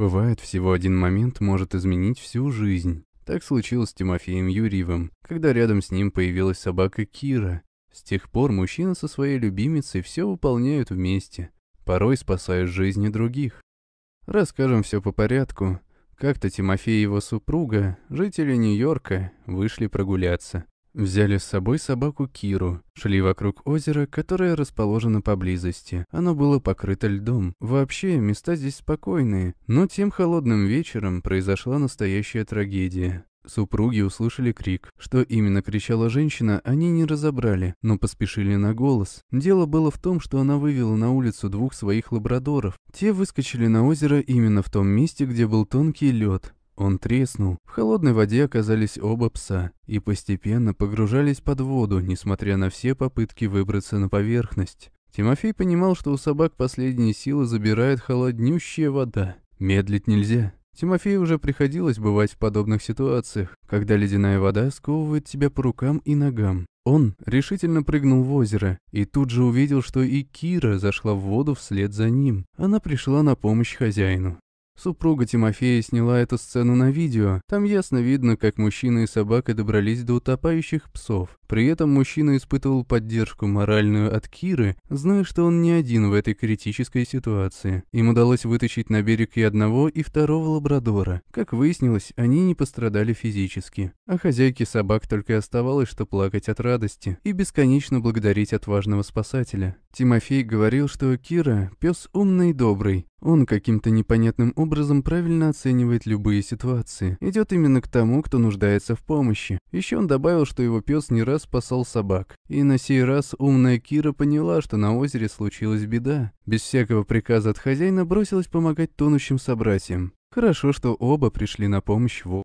Бывает, всего один момент может изменить всю жизнь. Так случилось с Тимофеем Юрьевым, когда рядом с ним появилась собака Кира. С тех пор мужчина со своей любимицей все выполняют вместе, порой спасая жизни других. Расскажем все по порядку. Как-то Тимофей и его супруга, жители Нью-Йорка, вышли прогуляться. Взяли с собой собаку Киру, шли вокруг озера, которое расположено поблизости. Оно было покрыто льдом. Вообще, места здесь спокойные, но тем холодным вечером произошла настоящая трагедия. Супруги услышали крик. Что именно кричала женщина, они не разобрали, но поспешили на голос. Дело было в том, что она вывела на улицу двух своих лабрадоров. Те выскочили на озеро именно в том месте, где был тонкий лед. Он треснул, в холодной воде оказались оба пса и постепенно погружались под воду, несмотря на все попытки выбраться на поверхность. Тимофей понимал, что у собак последние силы забирает холоднющая вода. Медлить нельзя. Тимофею уже приходилось бывать в подобных ситуациях, когда ледяная вода сковывает тебя по рукам и ногам. Он решительно прыгнул в озеро и тут же увидел, что и Кира зашла в воду вслед за ним. Она пришла на помощь хозяину. Супруга Тимофея сняла эту сцену на видео. Там ясно видно, как мужчина и собака добрались до утопающих псов. При этом мужчина испытывал поддержку моральную от Киры, зная, что он не один в этой критической ситуации. Им удалось вытащить на берег и одного, и второго лабрадора. Как выяснилось, они не пострадали физически. А хозяйке собак только оставалось, что плакать от радости и бесконечно благодарить отважного спасателя. Тимофей говорил, что Кира – пес умный и добрый, он каким-то непонятным образом правильно оценивает любые ситуации. Идет именно к тому, кто нуждается в помощи. Еще он добавил, что его пес не раз спасал собак. И на сей раз умная Кира поняла, что на озере случилась беда. Без всякого приказа от хозяина бросилась помогать тонущим собратьям. Хорошо, что оба пришли на помощь в...